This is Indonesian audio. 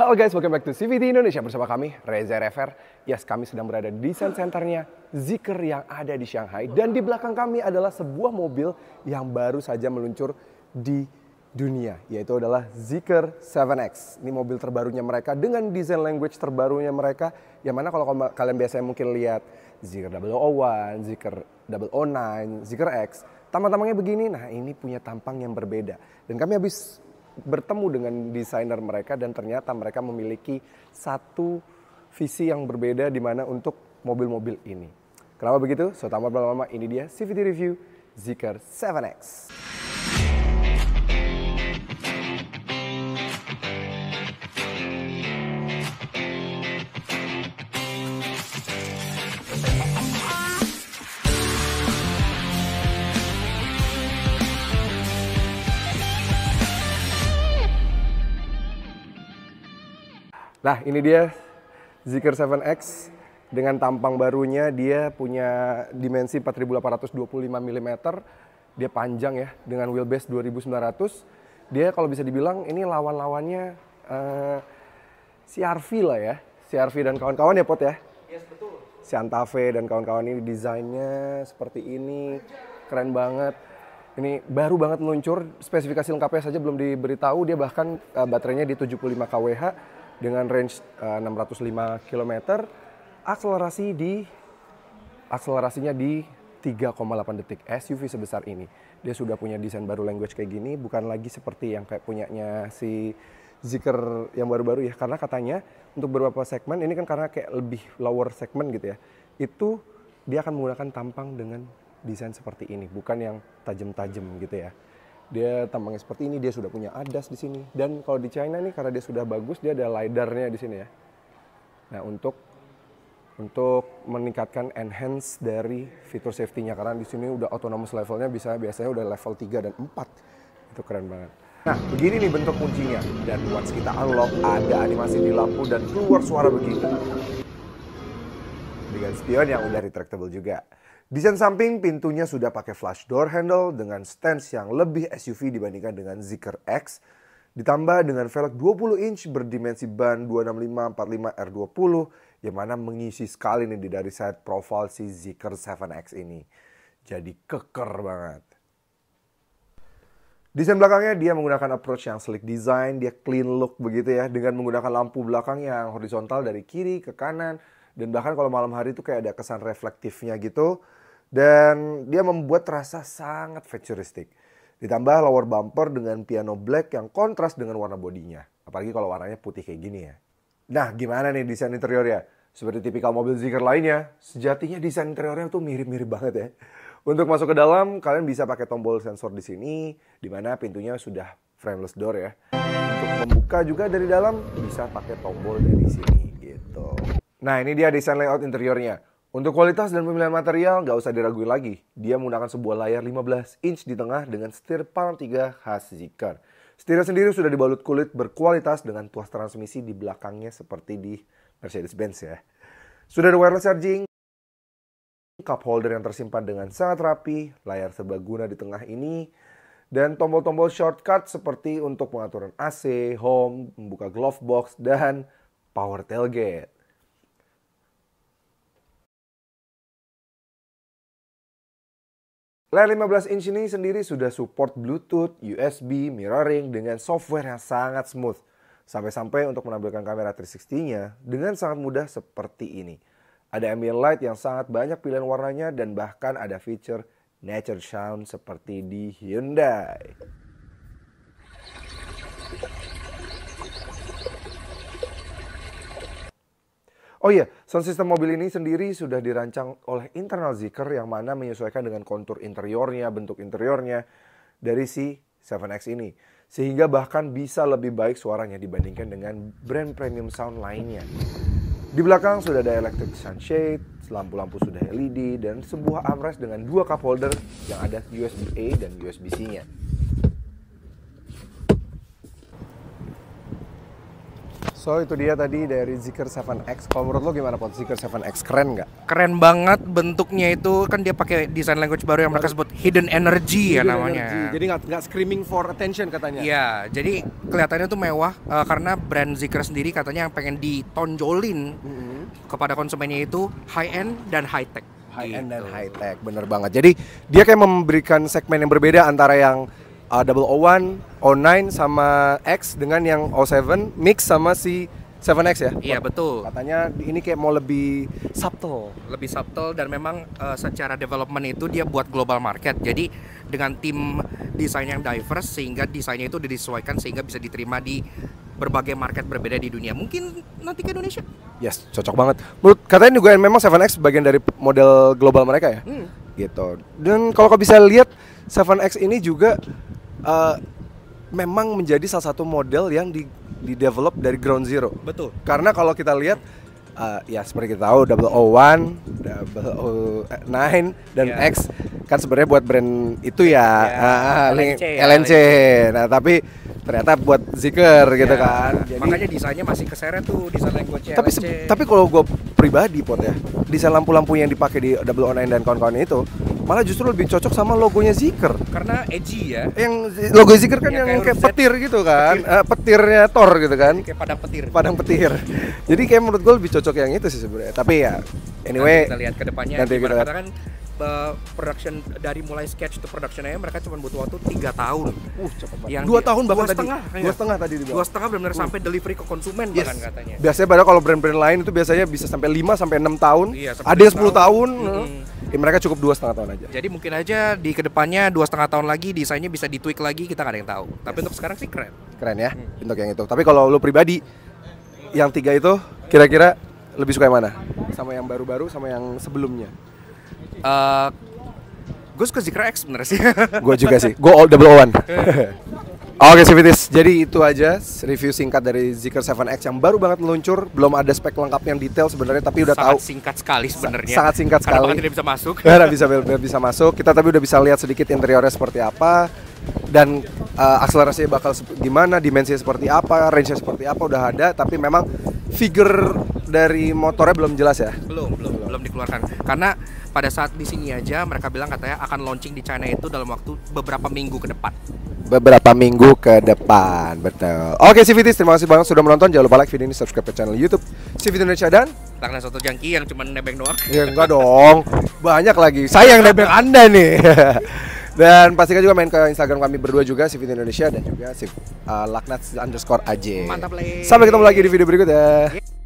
Halo guys, welcome back to CVT Indonesia bersama kami Reza Refer. Yes, kami sedang berada di desain senternya Zikr yang ada di Shanghai dan di belakang kami adalah sebuah mobil yang baru saja meluncur di dunia yaitu adalah Zikr 7X. Ini mobil terbarunya mereka dengan desain language terbarunya mereka yang mana kalau kalian biasanya mungkin lihat Zikr 001, Zikr 009, Zikr X, tampang-tampangnya begini. Nah, ini punya tampang yang berbeda. Dan kami habis bertemu dengan desainer mereka dan ternyata mereka memiliki satu visi yang berbeda di mana untuk mobil-mobil ini. Kenapa begitu? So, tambah berlama-lama, ini dia CVT Review Zikr 7X. Nah, ini dia Zikr 7X dengan tampang barunya dia punya dimensi 4825 mm. Dia panjang ya dengan wheelbase 2900. Dia kalau bisa dibilang ini lawan-lawannya uh, eh, CRV lah ya. CRV dan kawan-kawan ya Pot ya. Yes, betul. Santa Fe dan kawan-kawan ini desainnya seperti ini. Keren banget. Ini baru banget meluncur, spesifikasi lengkapnya saja belum diberitahu. Dia bahkan uh, baterainya di 75 kWh dengan range uh, eh, 605 km, akselerasi di akselerasinya di 3,8 detik SUV sebesar ini. Dia sudah punya desain baru language kayak gini, bukan lagi seperti yang kayak punyanya si Zikr yang baru-baru ya. Karena katanya untuk beberapa segmen, ini kan karena kayak lebih lower segmen gitu ya, itu dia akan menggunakan tampang dengan desain seperti ini, bukan yang tajam-tajam gitu ya dia tampangnya seperti ini, dia sudah punya ADAS di sini. Dan kalau di China nih karena dia sudah bagus, dia ada lidarnya di sini ya. Nah, untuk untuk meningkatkan enhance dari fitur safety-nya karena di sini udah autonomous levelnya bisa biasanya udah level 3 dan 4. Itu keren banget. Nah, begini nih bentuk kuncinya. Dan once kita unlock, ada animasi di lampu dan keluar suara begini. Dengan spion yang udah retractable juga. Desain samping pintunya sudah pakai flush door handle dengan stance yang lebih SUV dibandingkan dengan Zeekr X. Ditambah dengan velg 20 inch berdimensi ban 265-45R20 yang mana mengisi sekali nih dari side profile si Zeekr 7X ini. Jadi keker banget. Desain belakangnya dia menggunakan approach yang sleek design, dia clean look begitu ya dengan menggunakan lampu belakang yang horizontal dari kiri ke kanan dan bahkan kalau malam hari itu kayak ada kesan reflektifnya gitu dan dia membuat terasa sangat futuristik. Ditambah lower bumper dengan piano black yang kontras dengan warna bodinya. Apalagi kalau warnanya putih kayak gini ya. Nah, gimana nih desain interiornya? Seperti tipikal mobil Zikr lainnya, sejatinya desain interiornya tuh mirip-mirip banget ya. Untuk masuk ke dalam, kalian bisa pakai tombol sensor di sini, di mana pintunya sudah frameless door ya. Untuk membuka juga dari dalam, bisa pakai tombol dari sini gitu. Nah, ini dia desain layout interiornya. Untuk kualitas dan pemilihan material, nggak usah diraguin lagi. Dia menggunakan sebuah layar 15 inch di tengah dengan setir Palm 3 khas Zikar. Setirnya sendiri sudah dibalut kulit berkualitas dengan tuas transmisi di belakangnya seperti di Mercedes-Benz ya. Sudah ada wireless charging, cup holder yang tersimpan dengan sangat rapi, layar serbaguna di tengah ini, dan tombol-tombol shortcut seperti untuk pengaturan AC, home, membuka glove box, dan power tailgate. Layar 15 inch ini sendiri sudah support Bluetooth, USB, mirroring dengan software yang sangat smooth. Sampai-sampai untuk menampilkan kamera 360-nya dengan sangat mudah seperti ini. Ada ambient light yang sangat banyak pilihan warnanya dan bahkan ada fitur nature sound seperti di Hyundai. Oh iya, sound system mobil ini sendiri sudah dirancang oleh internal Zeekr yang mana menyesuaikan dengan kontur interiornya, bentuk interiornya dari si 7X ini. Sehingga bahkan bisa lebih baik suaranya dibandingkan dengan brand premium sound lainnya. Di belakang sudah ada electric sunshade, lampu-lampu sudah LED, dan sebuah armrest dengan dua cup holder yang ada USB-A dan USB-C-nya. So itu dia tadi dari Zikr 7X. Kalau menurut lo gimana Pot? Zikr 7X keren nggak? Keren banget bentuknya itu kan dia pakai desain language baru yang mereka sebut hidden energy ya hidden ya namanya. Energy. Jadi nggak screaming for attention katanya. Iya, jadi kelihatannya tuh mewah uh, karena brand Zikr sendiri katanya yang pengen ditonjolin mm -hmm. kepada konsumennya itu high end dan high tech. High end dan gitu. high tech, bener banget. Jadi dia kayak memberikan segmen yang berbeda antara yang Uh, double O oh One, O oh Nine sama X dengan yang O oh Seven mix sama si Seven x ya? Iya betul. Katanya ini kayak mau lebih subtle. Lebih subtle dan memang uh, secara development itu dia buat global market. Jadi dengan tim desain yang diverse sehingga desainnya itu disesuaikan sehingga bisa diterima di berbagai market berbeda di dunia. Mungkin nanti ke Indonesia. Yes, cocok banget. Menurut katanya juga memang Seven x bagian dari model global mereka ya. Hmm. Gitu. Dan kalau kau bisa lihat Seven x ini juga uh, memang menjadi salah satu model yang di di develop dari ground zero. Betul. Karena kalau kita lihat uh, ya seperti kita tahu O oh oh nine dan yeah. X kan sebenarnya buat brand itu ya, yeah. Ya, uh, ah, LNC, ya. LNC. LNC. Nah, tapi ternyata buat zikir ya, gitu iya. kan. Jadi, makanya desainnya masih keseret tuh desain language Tapi tapi kalau gue pribadi pot ya, desain lampu-lampu yang dipakai di Double Online dan kawan-kawan itu malah justru lebih cocok sama logonya Zikir. Karena edgy ya. Yang logo Zikir kan ya, yang kayak, kayak petir gitu kan. Petir. Uh, petirnya Thor gitu kan. Jadi iya, kayak padang petir. Padang petir. Jadi kayak menurut gue lebih cocok yang itu sih sebenarnya. Tapi ya anyway nanti kita lihat ke depannya. Nanti kita lihat. kan uh, production dari mulai sketch to productionnya mereka cuma butuh waktu tiga tahun. Uh cepat banget. dua tahun bahkan dua iya. setengah, tadi. Dua setengah tadi Dua setengah benar-benar uh. sampai delivery ke konsumen yes. bahkan katanya. Biasanya pada kalau brand-brand lain itu biasanya bisa sampai lima sampai enam tahun. Iya, Ada yang sepuluh tahun. tahun. Hmm. Ya, mereka cukup dua setengah tahun aja. Jadi mungkin aja di kedepannya dua setengah tahun lagi desainnya bisa ditweak lagi kita nggak ada yang tahu. Tapi yes. untuk sekarang sih keren. Keren ya hmm. untuk yang itu. Tapi kalau lo pribadi yang tiga itu kira-kira lebih suka yang mana? Sama yang baru-baru sama yang sebelumnya? uh, eh, gue suka Zikra X bener sih gue juga sih gue all double one Oke okay, Civitis, jadi itu aja review singkat dari Zikr 7X yang baru banget meluncur, belum ada spek lengkap yang detail sebenarnya tapi udah sangat tahu. singkat sekali sebenarnya. sangat singkat Karena tidak bisa masuk. Karena bisa bisa masuk. Kita tapi udah bisa lihat sedikit interiornya seperti apa dan uh, akselerasinya bakal gimana, dimensinya seperti apa, range-nya seperti apa udah ada, tapi memang figure dari motornya belum jelas ya. Belum, belum belum dikeluarkan karena pada saat di sini aja mereka bilang katanya akan launching di China itu dalam waktu beberapa minggu ke depan beberapa minggu ke depan betul oke CVT terima kasih banget sudah menonton jangan lupa like video ini subscribe ke channel YouTube CVT Indonesia dan karena satu jangki yang cuma nebeng doang ya enggak dong banyak lagi saya yang nebeng anda nih dan pastikan juga main ke Instagram kami berdua juga Civitis Indonesia dan juga si uh, Laknat underscore AJ mantap lagi sampai ketemu lagi di video berikutnya yeah.